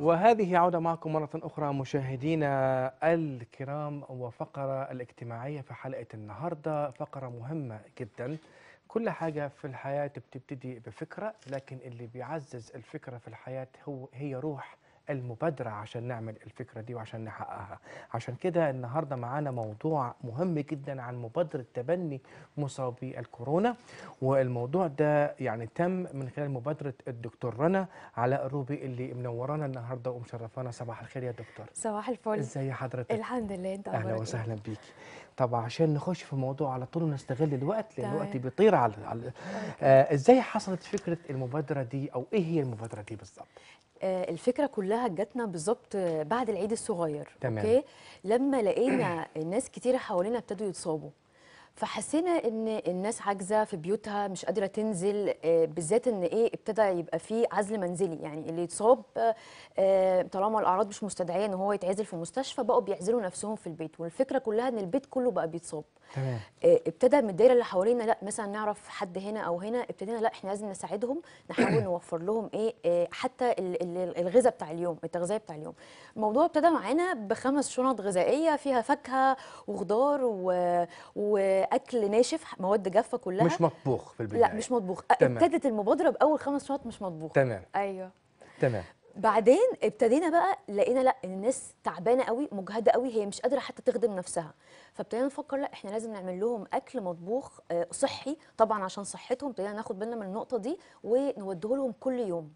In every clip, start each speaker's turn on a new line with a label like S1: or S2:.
S1: وهذه عودة معكم مرة أخرى مشاهدينا الكرام وفقرة الاجتماعية في حلقة النهاردة فقرة مهمة جدا كل حاجة في الحياة بتبتدي بفكرة لكن اللي بيعزز الفكرة في الحياة هو هي روح المبادرة عشان نعمل الفكرة دي وعشان نحققها عشان كده النهاردة معانا موضوع مهم جدا عن مبادرة تبني مصابي الكورونا والموضوع ده يعني تم من خلال مبادرة الدكتور رنا علاء روبي اللي منورانا النهاردة ومشرفانا صباح الخير يا دكتور
S2: صباح الفل ازي
S1: حضرتك الحمد
S2: لله انت اهلا إيه؟ وسهلا
S1: بيك طبعا عشان نخش في موضوع على طول ونستغل الوقت لان الوقت بيطير على, على طيب. آه ازاي حصلت فكره المبادره دي او ايه هي المبادره دي بالظبط
S2: آه، الفكره كلها جاتنا بالظبط بعد العيد الصغير تمام. اوكي لما لقينا الناس كتيره حوالينا ابتدوا يتصابوا فحسينا ان الناس عاجزه في بيوتها مش قادره تنزل آه، بالذات ان ايه ابتدى يبقى في عزل منزلي يعني اللي يتصاب آه، طالما الاعراض مش مستدعيه ان هو يتعزل في مستشفى بقوا بيعزلوا نفسهم في البيت والفكره كلها ان البيت كله بقى بيتصاب تمام آه، ابتدى من الدايره اللي حوالينا لا مثلا نعرف حد هنا او هنا ابتدينا لا احنا لازم نساعدهم نحاول نوفر لهم ايه حتى الغذاء بتاع اليوم التغذيه بتاع اليوم الموضوع ابتدى معانا بخمس شنط غذائيه فيها فاكهه وخضار و... و... اكل ناشف مواد جافه كلها مش
S1: مطبوخ في البدايه لا مش
S2: مطبوخ تمام. ابتدت المبادره باول خمس شهور مش مطبوخ تمام ايوه تمام بعدين ابتدينا بقى لقينا لا الناس تعبانه قوي مجهده قوي هي مش قادره حتى تخدم نفسها فابتدينا نفكر لا احنا لازم نعمل لهم اكل مطبوخ آه، صحي طبعا عشان صحتهم ابتدينا ناخد بالنا من النقطه دي ونوديه لهم كل يوم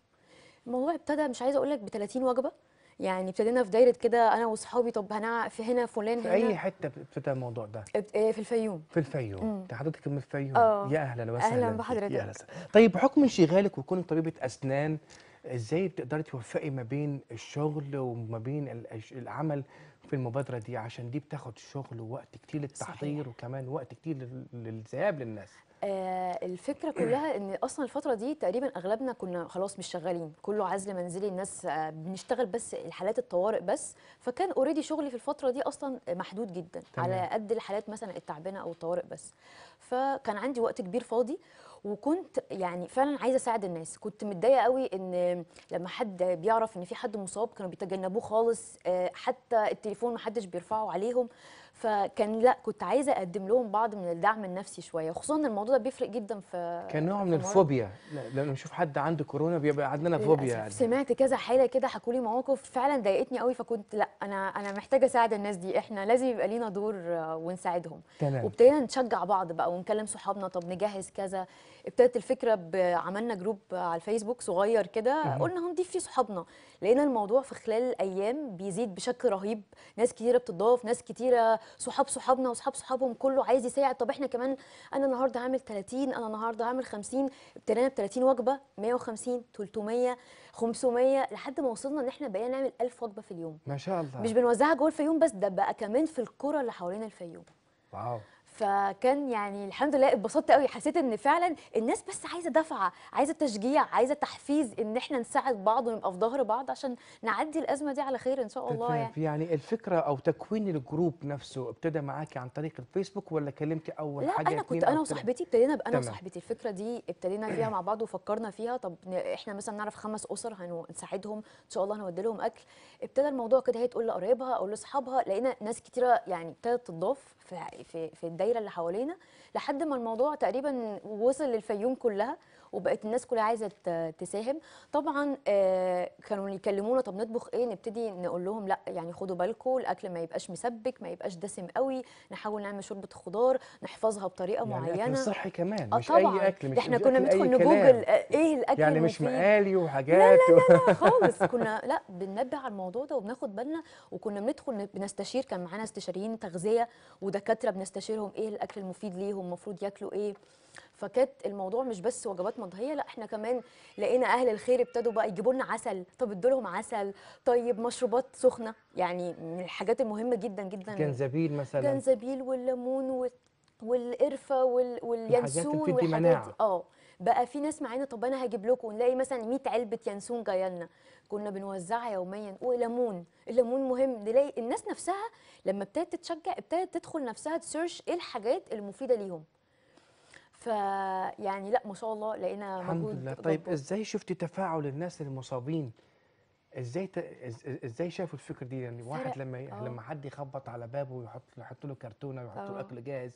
S2: الموضوع ابتدى مش عايزه اقول لك ب 30 وجبه يعني ابتدينا في دايره كده انا واصحابي طب هنا في هنا فلان في هنا اي
S1: حته ابتدى الموضوع ده
S2: آه، في الفيوم
S1: في الفيوم انت حضرتك من الفيوم آه. يا اهلا وسهلا اهلا بحضرتك يا أهلا. طيب بحكم انشغالك وكونك طبيبه اسنان ازاي بتقدري توفقي ما بين الشغل وما بين العمل في المبادره دي عشان دي بتاخد شغل ووقت كتير للتحضير وكمان وقت كتير للذهاب للناس
S2: آه الفكره كلها ان اصلا الفتره دي تقريبا اغلبنا كنا خلاص مش شغالين كله عزل منزلي الناس آه بنشتغل بس الحالات الطوارئ بس فكان اوريدي شغلي في الفتره دي اصلا محدود جدا تمام. على قد الحالات مثلا التعبانه او الطوارئ بس فكان عندي وقت كبير فاضي وكنت يعني فعلا عايزه اساعد الناس كنت متضايقه قوي ان لما حد بيعرف ان في حد مصاب كانوا بيتجنبوه خالص آه، حتى التليفون محدش بيرفعه عليهم فكان لا كنت عايزه اقدم لهم بعض من الدعم النفسي شويه خصوصا ان الموضوع ده بيفرق جدا في كان نوع من الفوبيا
S1: لما نشوف حد عنده كورونا بيبقى عندنا فوبيا يعني.
S2: سمعت كذا حاله كده حكوا لي مواقف فعلا ضايقتني قوي فكنت لا انا انا محتاجه اساعد الناس دي احنا لازم يبقى لينا دور آه، ونساعدهم تمام وابتدينا نشجع بعض بقى ونكلم صحابنا طب نجهز كذا ابتدت الفكره عملنا جروب على الفيسبوك صغير كده قلنا هنضيف فيه صحابنا لقينا الموضوع في خلال الايام بيزيد بشكل رهيب ناس كتيره بتضاف ناس كتيره صحاب صحابنا وصحاب صحابهم كله عايز يساعد طب احنا كمان انا النهارده هعمل 30 انا النهارده هعمل 50 ابتدينا ب 30 وجبه 150 300 500 لحد ما وصلنا ان احنا بقينا نعمل 1000 وجبه في اليوم
S1: ما شاء الله مش بنوزعها
S2: جوه الفيوم بس ده بقى كمان في القرى اللي حوالين الفيوم واو فكان يعني الحمد لله اتبسطت قوي حسيت ان فعلا الناس بس عايزه دفعه عايزه تشجيع عايزه تحفيز ان احنا نساعد بعض ونبقى في ظهر بعض عشان نعدي الازمه دي على خير ان شاء الله يعني
S1: يعني الفكره او تكوين الجروب نفسه ابتدى معاكي عن طريق الفيسبوك ولا كلمتي اول لا حاجه لا انا كنت انا وصاحبتي
S2: ابتدينا انا وصاحبتي الفكره دي ابتدينا فيها مع بعض وفكرنا فيها طب احنا مثلا نعرف خمس اسر هنساعدهم ان شاء الله هنودي لهم اكل ابتدى الموضوع كده هي تقول لقرايبها او لاصحابها لقينا ناس كتيره يعني ابتدت تضاف في في, في العيله اللي حوالينا لحد ما الموضوع تقريبا وصل للفيوم كلها وبقت الناس كلها عايزه تساهم طبعا آه، كانوا يكلمونا طب نطبخ ايه نبتدي نقول لهم لا يعني خدوا بالكم الاكل ما يبقاش مسبك ما يبقاش دسم قوي نحاول نعمل شوربه خضار نحفظها بطريقه يعني معينه اكل صحي
S1: كمان آه، مش طبعا. اي اكل مش احنا كنا بندخل نجوجل آه، ايه الاكل يعني مش مقالي وحاجات لا لا, لا,
S2: لا خالص كنا لا بننبه على الموضوع ده وبناخد بالنا وكنا بندخل بنستشير كان معانا استشاريين تغذيه ودكاتره بنستشيرهم لهم ايه الاكل المفيد ليهم المفروض ياكلوا ايه فكانت الموضوع مش بس وجبات مضهيه لا احنا كمان لقينا اهل الخير ابتدوا بقى يجيبوا لنا عسل طب ادوا لهم عسل طيب مشروبات سخنه يعني من الحاجات المهمه جدا جدا جنزبيل
S1: مثلا جنزبيل
S2: والليمون والقرفه وال... واليانسون والحاجات دي اه بقى في ناس معانا طب انا هجيب لكم نلاقي مثلا 100 علبه ينسون جايه لنا كنا بنوزعها يوميا وليمون الليمون مهم نلاقي الناس نفسها لما ابتدت تتشجع ابتدت تدخل نفسها تسيرش ايه الحاجات المفيده ليهم فيعني لا ما شاء الله لقينا موجود الحمد لله طيب ضبط.
S1: ازاي شفتي تفاعل الناس المصابين ازاي ت... ازاي شافوا الفكره دي يعني واحد لما أوه. لما حد يخبط على بابه ويحط يحط له كرتونه ويحط له آه. اكل جاهز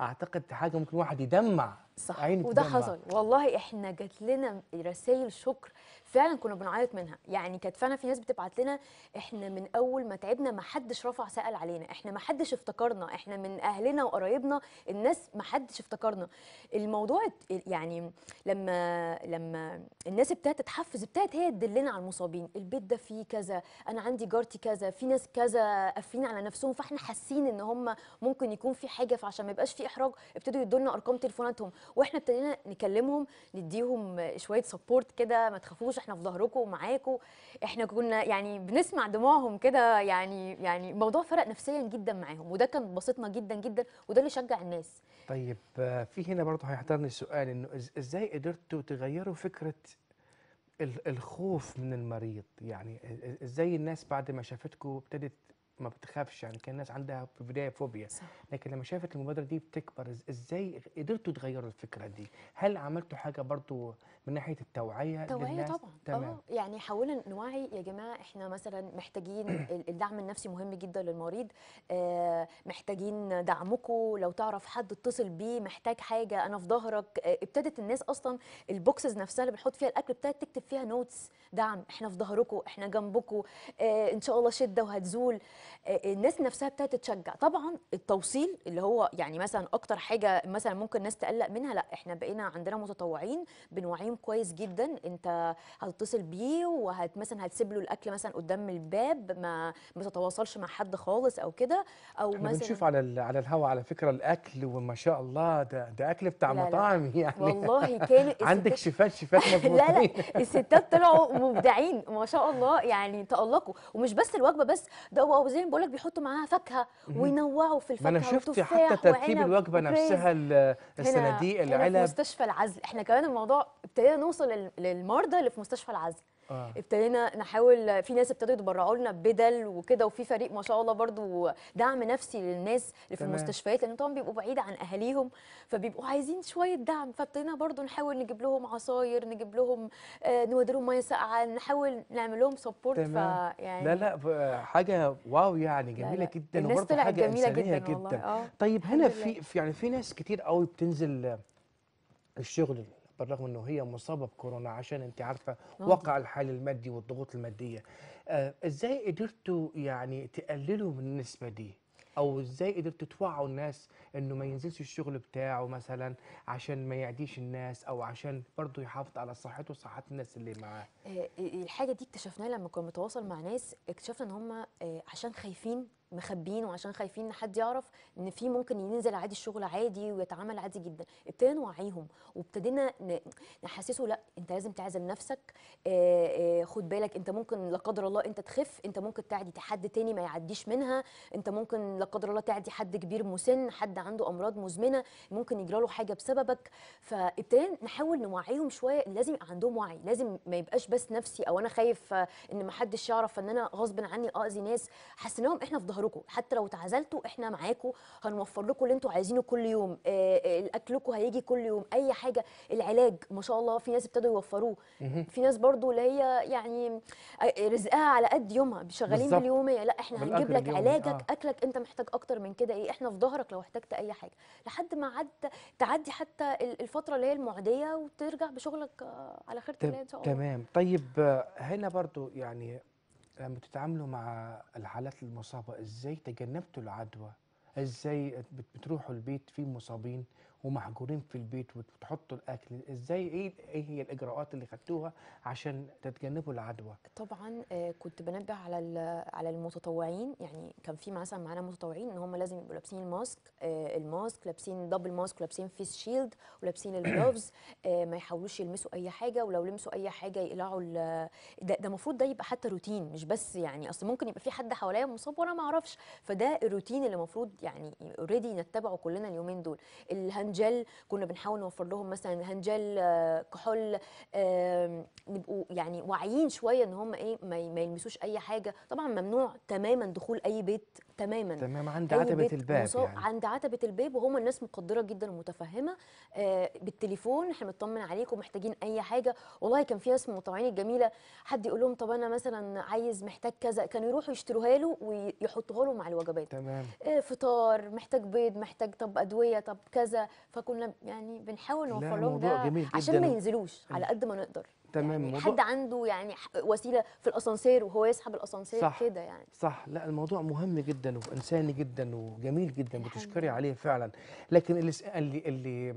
S1: اعتقد حاجه ممكن واحد يدمع صح وده حصل
S2: والله احنا جات لنا رسائل شكر فعلا كنا بنعيط منها يعني كانت فعلا في ناس بتبعت لنا احنا من اول ما تعبنا ما حدش رفع سأل علينا احنا ما حدش افتكرنا احنا من اهلنا وقرايبنا الناس ما حدش افتكرنا الموضوع يعني لما لما الناس ابتدت تتحفز ابتدت هي تدلنا على المصابين البيت ده فيه كذا انا عندي جارتي كذا في ناس كذا قافلين على نفسهم فاحنا حاسين ان هم ممكن يكون في حاجه فعشان ما يبقاش في احراج ابتدوا يدوا لنا ارقام تليفوناتهم واحنا ابتدينا نكلمهم نديهم شويه سبورت كده ما تخافوش احنا في ظهركم ومعاكم احنا كنا يعني بنسمع دموعهم كده يعني يعني الموضوع فرق نفسيا جدا معاهم وده كان بسطنا جدا جدا وده اللي شجع الناس
S1: طيب آه، في هنا برضه هيحضرني السؤال انه ازاي قدرتوا تغيروا فكره الخوف من المريض يعني ازاي الناس بعد ما شافتكم ابتدت ما بتخافش يعني كان الناس عندها في البدايه فوبيا صح. لكن لما شافت المبادره دي بتكبر ازاي قدرتوا تغيروا الفكره دي هل عملتوا حاجه برضو من ناحيه التوعيه التوعيه للناس؟ طبعا تمام. اه،
S2: يعني حاولنا نوعي يا جماعه احنا مثلا محتاجين الدعم النفسي مهم جدا للمريض آه، محتاجين دعمكم لو تعرف حد اتصل بيه محتاج حاجه انا في ظهرك آه، ابتدت الناس اصلا البوكسز نفسها اللي بنحط فيها الاكل ابتدت تكتب فيها نوتس دعم احنا في ظهركم احنا جنبكم ان شاء الله شده وهتزول آه، الناس نفسها ابتدت تتشجع طبعا التوصيل اللي هو يعني مثلا اكتر حاجه مثلا ممكن الناس تقلق منها لا احنا بقينا عندنا متطوعين بنوعيهم كويس جدا انت هتتصل بيه وهت مثلا هتسيب له الاكل مثلا قدام الباب ما ما تتواصلش مع حد خالص او كده او احنا مثلا بنشوف
S1: على على الهوا على فكره الاكل وما شاء الله ده ده اكل بتاع مطاعم يعني والله كان عندك شفات شفات لا لا الستات طلعوا مبدعين
S2: ما شاء الله يعني تالقوا ومش بس الوجبه بس ده هو زي ما بقول لك بيحطوا معاها فاكهه وينوعوا في الفاكهه ما انا شفت حتى ترتيب الوجبه نفسها
S1: الصناديق العلب في مستشفى
S2: العزل احنا كمان الموضوع ابتدينا نوصل للمرضى اللي في مستشفى العزل آه. ابتدينا نحاول في ناس ابتدوا يتبرعوا لنا بدل وكده وفي فريق ما شاء الله برضو دعم نفسي للناس اللي في المستشفيات لان طبعا بيبقوا بعيد عن اهاليهم فبيبقوا عايزين شويه دعم فابتدينا برضو نحاول نجيب لهم عصاير نجيب لهم آه نودي ميه ساقعه نحاول نعمل لهم سبورت فيعني لا
S1: لا حاجه واو يعني جميله لا لا. جدا الناس طلعت حاجة جميله جدا, جدا. والله. آه. طيب هنا في يعني في ناس كتير قوي بتنزل الشغل بالرغم انه هي مصابه بكورونا عشان انت عارفه وقع الحال المادي والضغوط الماديه آه ازاي قدرتوا يعني تقللوا من النسبه دي او ازاي قدرتوا توعوا الناس انه ما ينزلش الشغل بتاعه مثلا عشان ما يعديش الناس او عشان برضه يحافظ على صحته وصحه الناس اللي معاه
S2: آه، الحاجه دي اكتشفناها لما كنا متواصل مع ناس اكتشفنا ان هم آه، عشان خايفين مخبينه وعشان خايفين ان حد يعرف ان في ممكن ينزل عادي الشغل عادي ويتعامل عادي جدا ابتدينا نوعيهم وابتدينا نحسسه لا انت لازم تعزل نفسك خد بالك انت ممكن لا قدر الله انت تخف انت ممكن تعدي حد تاني ما يعديش منها انت ممكن لا قدر الله تعدي حد كبير مسن حد عنده امراض مزمنه ممكن يجرى له حاجه بسببك فابتدينا نحاول نوعيهم شويه لازم يبقى عندهم وعي لازم ما يبقاش بس نفسي او انا خايف ان ما حدش يعرف ان انا غصب عني آه، اذي ناس حسيناهم احنا في ظهر ظهركم حتى لو اتعزلتوا احنا معاكم هنوفر لكم اللي انتم عايزينه كل يوم آه، آه، اكلكم هيجي كل يوم اي حاجه العلاج ما شاء الله في ناس ابتدوا يوفروه في ناس برضو اللي هي يعني آه، رزقها على قد يومها شغالين باليوميه لا احنا هنجيب لك علاجك آه. اكلك انت محتاج اكتر من كده ايه احنا في ظهرك لو احتجت اي حاجه لحد ما عد تعدي حتى الفتره اللي هي المعديه وترجع بشغلك على خير طيب، ان شاء الله تمام
S1: طيب هنا برضو يعني لما تتعاملوا مع الحالات المصابة ازاي تجنبتوا العدوى ازاي بتروحوا البيت فيه مصابين ومحجورين في البيت وتحطوا الاكل ازاي ايه ايه هي الاجراءات اللي خدتوها عشان تتجنبوا العدوى
S2: طبعا آه، كنت بنبه على على المتطوعين يعني كان في مثلا معانا متطوعين ان هم لازم يبقوا لابسين الماسك آه، الماسك لابسين دبل ماسك ولابسين فيس شيلد ولابسين الجلوفز آه، ما يحاولوش يلمسوا اي حاجه ولو لمسوا اي حاجه يقلعوا ده المفروض ده, ده يبقى حتى روتين مش بس يعني اصل ممكن يبقى في حد حواليا مصاب وانا ما اعرفش فده الروتين اللي المفروض يعني اوريدي نتبعه كلنا اليومين دول الهاند هنجل كنا بنحاول نوفر لهم مثلا هنجل آه، كحول نبقوا يعني واعيين شويه ان هم ايه ما يلمسوش اي حاجه طبعا ممنوع تماما دخول اي بيت تماما تمام عند عتبه الباب يعني. عند عتبه الباب وهم الناس مقدره جدا ومتفهمه آه بالتليفون احنا مطمن عليكم محتاجين اي حاجه والله كان في ناس من المطوعين الجميله حد يقول لهم طب انا مثلا عايز محتاج كذا كانوا يروحوا يشتروها له ويحطوها له مع الوجبات تمام آه فطار محتاج بيض محتاج طب ادويه طب كذا فكنا يعني بنحاول نوفر لهم ده جميل جدا عشان ما ينزلوش على إيه. قد ما نقدر
S1: تمام يعني حد
S2: عنده يعني وسيله في الاسانسير وهو يسحب الاسانسير كده يعني
S1: صح لا الموضوع مهم جدا وانساني جدا وجميل جدا بتشكري عليه فعلا لكن اللي اللي اللي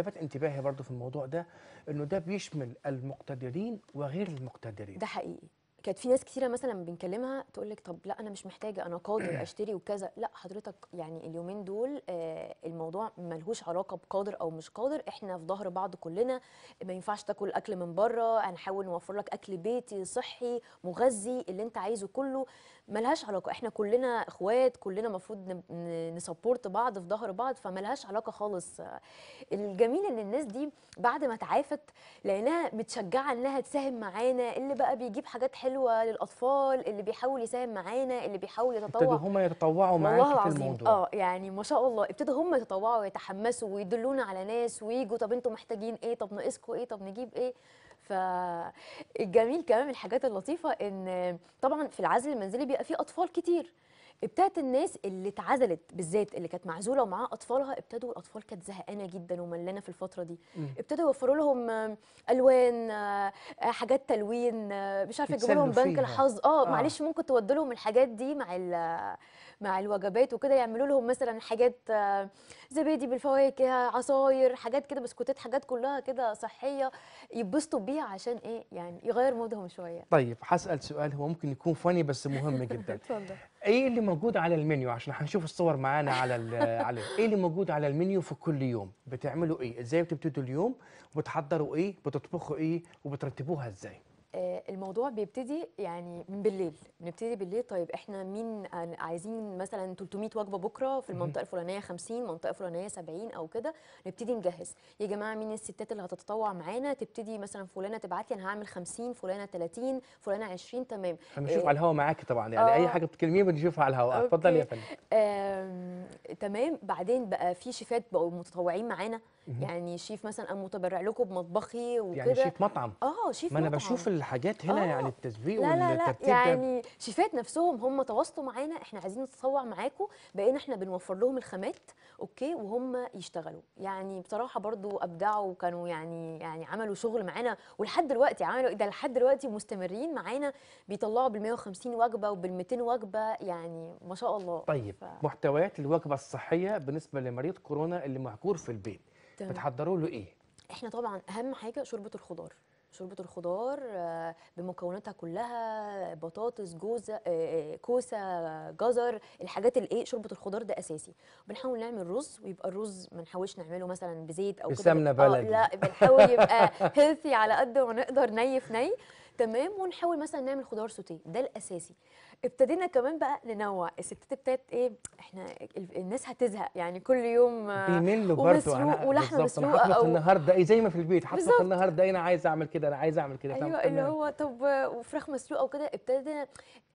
S1: لفت انتباهي برضو في الموضوع ده انه ده بيشمل المقتدرين وغير المقتدرين ده
S2: حقيقي كانت في ناس كثيره مثلا بنكلمها تقول لك طب لا انا مش محتاجه انا قادر اشتري وكذا لا حضرتك يعني اليومين دول آه، الموضوع ملهوش علاقه بقادر او مش قادر احنا في ظهر بعض كلنا ما ينفعش تاكل اكل من بره هنحاول نوفر لك اكل بيتي صحي مغذي اللي انت عايزه كله ملهاش علاقه احنا كلنا اخوات كلنا المفروض نسبورت بعض في ظهر بعض فملهاش علاقه خالص الجميل ان الناس دي بعد ما تعافت لقيناها متشجعه انها تساهم معانا اللي بقى بيجيب حاجات حلوه للاطفال اللي بيحاول يساهم معانا اللي بيحاول يتطوع ابتدوا هم
S1: يتطوعوا معاك في الموضوع اه
S2: يعني ما شاء الله ابتدوا هم يتطوعوا ويتحمسوا ويدلونا على ناس ويجوا طب انتم محتاجين ايه طب ناقصكم ايه طب نجيب ايه فالجميل كمان من الحاجات اللطيفه ان طبعا في العزل المنزلي بيبقى فيه اطفال كتير ابتدت الناس اللي اتعزلت بالذات اللي كانت معزوله ومعاها اطفالها ابتدوا الاطفال كانت زهقانه جدا وملانه في الفتره دي ابتدوا يوفروا لهم الوان آه، حاجات تلوين آه، مش عارفه يجيبوا لهم بنك الحظ آه،, اه, معلش ممكن تودوا لهم الحاجات دي مع مع الوجبات وكده يعملوا لهم مثلا حاجات زبادي بالفواكه عصاير حاجات كده بسكوتات حاجات كلها كده صحيه يتبسطوا بيها عشان ايه يعني يغير مودهم شويه
S1: طيب هسال سؤال هو ممكن يكون فني بس مهم جدا اتفضل ايه اللي موجود على المنيو عشان هنشوف الصور معانا على على ايه اللي موجود على المنيو في كل يوم بتعملوا ايه ازاي بتبتدوا اليوم وبتحضروا ايه بتطبخوا ايه وبترتبوها ازاي
S2: آه، الموضوع بيبتدي يعني من بالليل بنبتدي بالليل طيب احنا مين عايزين مثلا 300 وجبه بكره في المنطقه الفلانيه 50 منطقه الفلانيه 70 او كده نبتدي نجهز يا جماعه مين الستات اللي هتتطوع معانا تبتدي مثلا فلانه تبعت لي انا هعمل 50 فلانه 30 فلانه 20 تمام هنشوف إيه على الهوا
S1: معاكي طبعا يعني آه اي حاجه بتكلميها بنشوفها على الهوا اتفضلي يا فندم
S2: تمام بعدين بقى في شيفات بقوا متطوعين معانا يعني شيف مثلا انا متبرع لكم بمطبخي يعني وكده يعني شيف مطعم اه شيف ما مطعم ما انا بشوف
S1: حاجات هنا يعني، آه. يعني التسبيق لا لا لا يعني
S2: شيفات نفسهم هم تواصلوا معانا احنا عايزين نتصور معاكم بقينا احنا بنوفر لهم الخامات اوكي وهم يشتغلوا يعني بصراحه برضو ابدعوا وكانوا يعني يعني عملوا شغل معانا ولحد دلوقتي عملوا إيه ده لحد دلوقتي مستمرين معانا بيطلعوا بال 150 وجبه وبال 200 وجبه يعني ما شاء الله طيب ف...
S1: محتويات الوجبه الصحيه بالنسبه لمريض كورونا اللي مهجور في البيت بتحضروا له ايه؟
S2: احنا طبعا اهم حاجه شوربه الخضار شوربه الخضار آه، بمكوناتها كلها بطاطس جوزه آه، آه، كوسه جزر الحاجات الايه شوربه الخضار ده اساسي بنحاول نعمل رز ويبقى الرز ما نحاولش نعمله مثلا بزيت او بسمنه بلدي لا بنحاول يبقى هيلثي على قد ما نقدر ني في ني تمام ونحاول مثلا نعمل خضار سوتيه ده الاساسي ابتدينا كمان بقى ننوع الستات ابتدت ايه احنا الناس هتزهق يعني كل يوم آه، بيملوا برضه ولحمه مسلوقه او النهارده
S1: إيه، زي ما في البيت حطيت النهارده إيه، انا عايز اعمل كده انا عايز اعمل كده ايوه اللي هو
S2: طب وفراخ مسلوقه وكده ابتدينا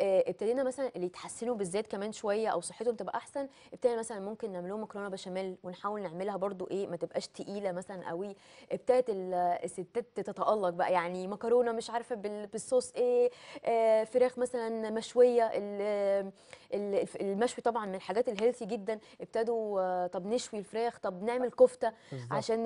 S2: آه، ابتدينا مثلا اللي يتحسنوا بالذات كمان شويه او صحتهم تبقى احسن ابتدينا مثلا ممكن نعمل لهم مكرونه بشاميل ونحاول نعملها برضو ايه ما تبقاش تقيله مثلا قوي ابتدت الستات تتالق بقى يعني مكرونه مش عارفه بالصوص ايه آه فراخ مثلا مشويه الشعريه المشوي طبعا من الحاجات الهيلثي جدا ابتدوا طب نشوي الفراخ طب نعمل كفته بالزبط. عشان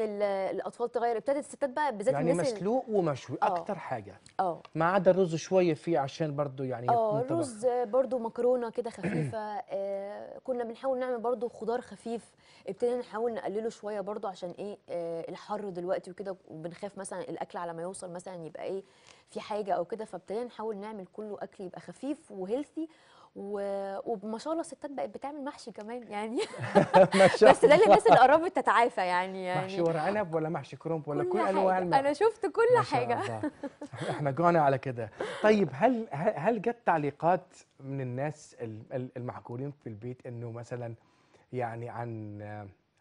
S2: الاطفال تغير ابتدت الستات بقى بالذات يعني الناس
S1: مسلوق ومشوي أوه. اكتر حاجه اه ما عدا الرز شويه فيه عشان برضو يعني اه الرز
S2: برضو مكرونه كده خفيفه آه كنا بنحاول نعمل برضو خضار خفيف ابتدينا نحاول نقلله شويه برضو عشان ايه آه الحر دلوقتي وكده وبنخاف مثلا الاكل على ما يوصل مثلا يبقى ايه في حاجه او كده فابتدينا نحاول نعمل كله اكل يبقى خفيف وهيلثي و... وما شاء الله الستات بقت بتعمل محشي كمان يعني بس ده للناس اللي قربت تتعافى يعني يعني محشي يعني ورق عنب ولا
S1: محشي كرنب ولا كل, كل انواع الم...
S2: انا شفت كل حاجه
S1: احنا جانا على كده طيب هل هل جت تعليقات من الناس المعقولين في البيت انه مثلا يعني عن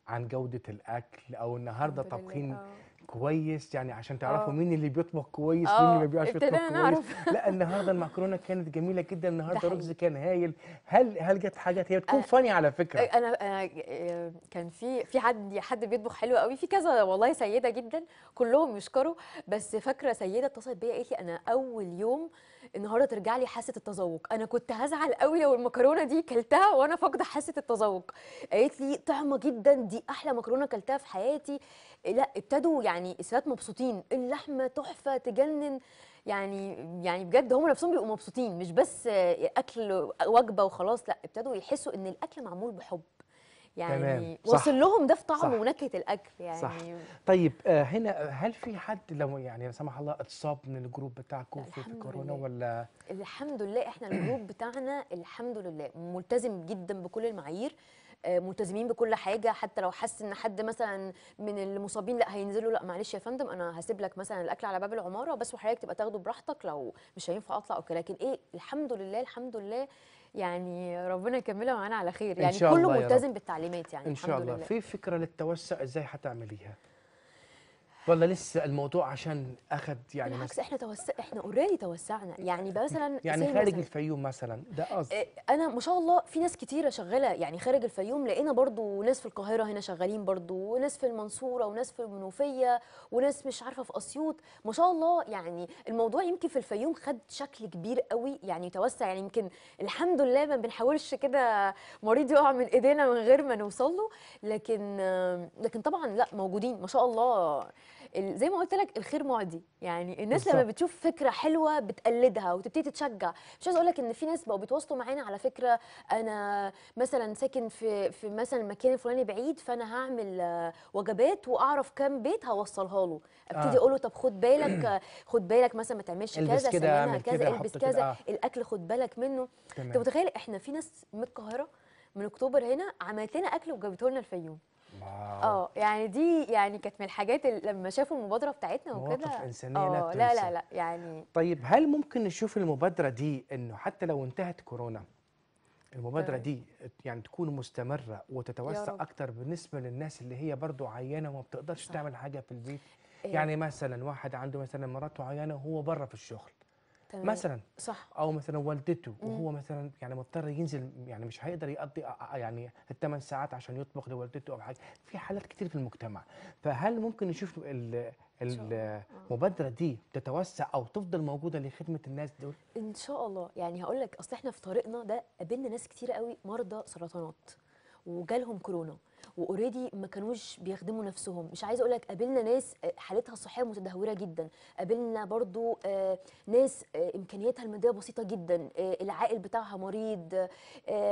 S1: عن جوده الاكل او النهارده طبخين آه. كويس يعني عشان تعرفوا آه. مين اللي بيطبخ كويس مين اللي ما آه، بيعرفش يطبخ كويس نعرف. لا النهارده المعكرونه كانت جميله جدا النهارده رز كان هايل هل هل جت حاجات هي بتكون فاني على فكره انا
S2: انا آه، كان في في حد حد بيطبخ حلو قوي في كذا والله سيده جدا كلهم يشكروا بس فاكره سيده اتصلت بيا قالت لي انا اول يوم النهارده ترجع لي حاسه التذوق انا كنت هزعل قوي لو المكرونه دي كلتها وانا فاقده حاسه التذوق قالت لي طعمه جدا دي احلى مكرونه كلتها في حياتي لا ابتدوا يعني السادات مبسوطين اللحمه تحفه تجنن يعني يعني بجد هم نفسهم بيبقوا مبسوطين مش بس اكل وجبه وخلاص لا ابتدوا يحسوا ان الاكل معمول بحب يعني وصل لهم ده في طعم ونكهه الاكل يعني صح
S1: طيب آه هنا هل في حد لو يعني لا سمح الله اتصاب من الجروب بتاعكم في كورونا ولا
S2: الحمد لله احنا الجروب بتاعنا الحمد لله ملتزم جدا بكل المعايير آه، ملتزمين بكل حاجه حتى لو حس ان حد مثلا من المصابين لا هينزلوا لا معلش يا فندم انا هسيب لك مثلا الاكل على باب العماره بس وحضرتك تبقى تاخده براحتك لو مش هينفع اطلع او كده لكن ايه الحمد لله الحمد لله يعني ربنا يكملها معانا على خير يعني كله ملتزم بالتعليمات يعني ان شاء الله في
S1: فكره للتوسع ازاي هتعمليها ولا لسه الموضوع عشان اخد يعني بالعكس
S2: احنا توسع احنا اوريدي توسعنا يعني مثلا يعني خارج مثلاً.
S1: الفيوم مثلا ده قصدي آه،
S2: انا ما شاء الله في ناس كتيره شغاله يعني خارج الفيوم لقينا برضو ناس في القاهره هنا شغالين برضو وناس في المنصوره وناس في المنوفيه وناس مش عارفه في اسيوط ما شاء الله يعني الموضوع يمكن في الفيوم خد شكل كبير قوي يعني توسع يعني يمكن الحمد لله ما بنحاولش كده مريض يقع من ايدينا من غير ما نوصل له لكن لكن طبعا لا موجودين ما شاء الله زي ما قلت لك الخير معدي يعني الناس بالزبط. لما بتشوف فكره حلوه بتقلدها وتبتدي تشجع مش عايز اقول لك ان في ناس بقوا بيتواصلوا معانا على فكره انا مثلا ساكن في في مثلا المكان الفلاني بعيد فانا هعمل آه، وجبات واعرف كام بيت هوصلها له ابتدي آه. اقول له طب خد بالك خد بالك مثلا ما تعملش كذا سمنها كذا البس كذا آه. الاكل خد بالك منه انت متخيل احنا في ناس من القاهره من اكتوبر هنا عملت لنا اكل وجابته لنا الفيوم اه يعني دي يعني كانت من الحاجات اللي لما شافوا المبادره بتاعتنا وكده مواقف انسانيه لا آه، لا لا لا يعني
S1: طيب هل ممكن نشوف المبادره دي انه حتى لو انتهت كورونا المبادره دي يعني تكون مستمره وتتوسع اكتر بالنسبه للناس اللي هي برضه عيانه وما بتقدرش صح. تعمل حاجه في البيت إيه. يعني مثلا واحد عنده مثلا مراته عيانه وهو بره في الشغل تمام. مثلا صح او مثلا والدته وهو مثلا يعني مضطر ينزل يعني مش هيقدر يقضي آه، آه، يعني الثمان ساعات عشان يطبخ لوالدته او حاجه في حالات كتير في المجتمع فهل ممكن نشوف المبادره دي تتوسع او تفضل موجوده لخدمه الناس
S2: دول ان شاء الله يعني هقول لك اصل احنا في طريقنا ده قابلنا ناس كتير قوي مرضى سرطانات وجالهم كورونا واوريدي ما كانوش بيخدموا نفسهم مش عايزه اقول لك قابلنا ناس آه، حالتها الصحيه متدهوره جدا قابلنا برضو آه، ناس آه، امكانياتها الماديه بسيطه جدا العائل بتاعها مريض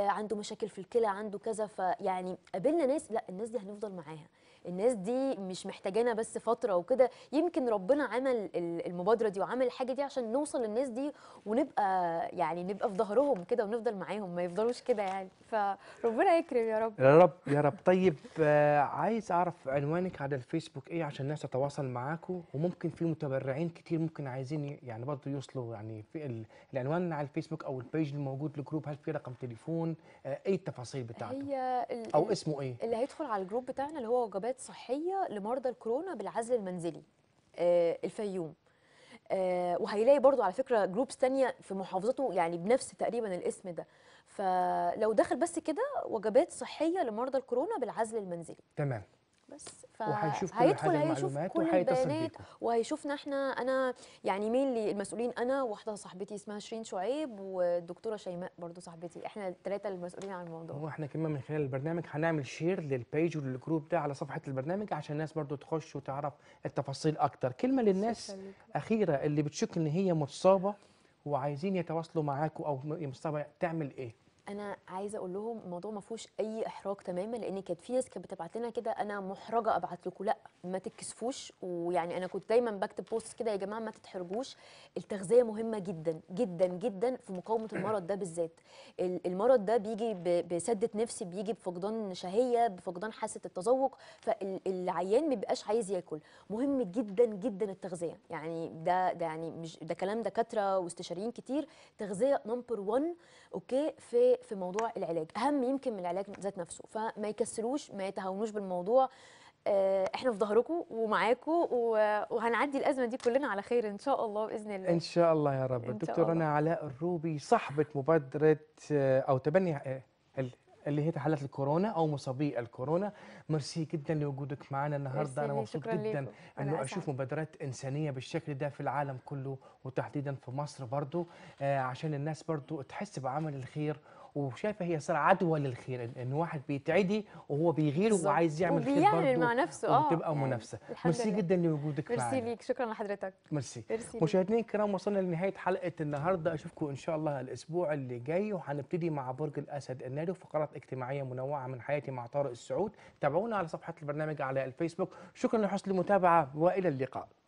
S2: عنده مشاكل في الكلى عنده كذا فيعني قابلنا ناس لا الناس دي هنفضل معاها الناس دي مش محتاجانا بس فتره وكده يمكن ربنا عمل المبادره دي وعمل الحاجه دي عشان نوصل للناس دي ونبقى يعني نبقى في ظهرهم كده ونفضل معاهم ما يفضلوش كده يعني فربنا يكرم يا رب
S1: يا رب يا رب طيب آه، عايز اعرف عنوانك على الفيسبوك ايه عشان الناس تتواصل معاكم وممكن في متبرعين كتير ممكن عايزين يعني برضه يوصلوا يعني في العنوان على الفيسبوك او البيج الموجود للجروب هل في رقم تليفون أي آه، ايه التفاصيل بتاعته
S2: هي او اسمه ايه اللي هيدخل على الجروب بتاعنا اللي هو وجبات خدمات صحيه لمرضى الكورونا بالعزل المنزلي آه، الفيوم آه، وهيلاقي برضو على فكره جروبس تانية في محافظته يعني بنفس تقريبا الاسم ده فلو دخل بس كده وجبات صحيه لمرضى الكورونا بالعزل المنزلي تمام بس وحيشوف كل هيدخل هيشوف كل البيانات وهيشوفنا احنا انا يعني مين اللي المسؤولين انا واحده صاحبتي اسمها شيرين شعيب والدكتوره شيماء برضو صاحبتي احنا الثلاثه المسؤولين عن الموضوع
S1: واحنا كمان من خلال البرنامج هنعمل شير للبيج وللجروب ده على صفحه البرنامج عشان الناس برضو تخش وتعرف التفاصيل اكتر كلمه للناس اخيره اللي بتشك ان هي مصابه وعايزين يتواصلوا معاكوا او مصابه تعمل ايه
S2: انا عايزه اقول لهم الموضوع ما فيهوش اي احراج تماما لان كانت في ناس كانت بتبعت لنا كده انا محرجه ابعت لكم لا ما تتكسفوش ويعني انا كنت دايما بكتب بوست كده يا جماعه ما تتحرجوش التغذيه مهمه جدا جدا جدا في مقاومه المرض ده بالذات المرض ده بيجي بسده نفسي بيجي بفقدان شهيه بفقدان حاسه التذوق فالعيان ما بيبقاش عايز ياكل مهم جدا جدا التغذيه يعني ده ده يعني مش ده كلام دكاتره واستشاريين كتير تغذيه نمبر 1 اوكي في ايه في موضوع العلاج اهم يمكن من العلاج ذات نفسه فما يكسلوش ما يتهاونوش بالموضوع آه، احنا في ظهركم ومعاكم وهنعدي الازمه دي كلنا على خير ان شاء الله باذن الله ان
S1: شاء الله يا رب الدكتور انا علاء الروبي صاحبه مبادره آه، او تبني آه، اللي هي حالات الكورونا او مصابي الكورونا ميرسي جدا لوجودك معانا النهارده انا مبسوط جدا انه اشوف مبادرات انسانيه بالشكل ده في العالم كله وتحديدا في مصر برضو عشان الناس برضو تحس بعمل الخير وشايفه هي صار عدوى للخير ان واحد بيتعدي وهو بيغير وعايز يعمل خير برضه مع نفسه اه يعني منافسه ميرسي جدا لوجودك معنا ميرسي
S2: ليك شكرا لحضرتك
S1: ميرسي مشاهدينا الكرام وصلنا لنهايه حلقه النهارده اشوفكم ان شاء الله الاسبوع اللي جاي وهنبتدي مع برج الاسد النادي وفقرات اجتماعيه منوعه من حياتي مع طارق السعود تابعونا على صفحه البرنامج على الفيسبوك شكرا لحسن المتابعه والى اللقاء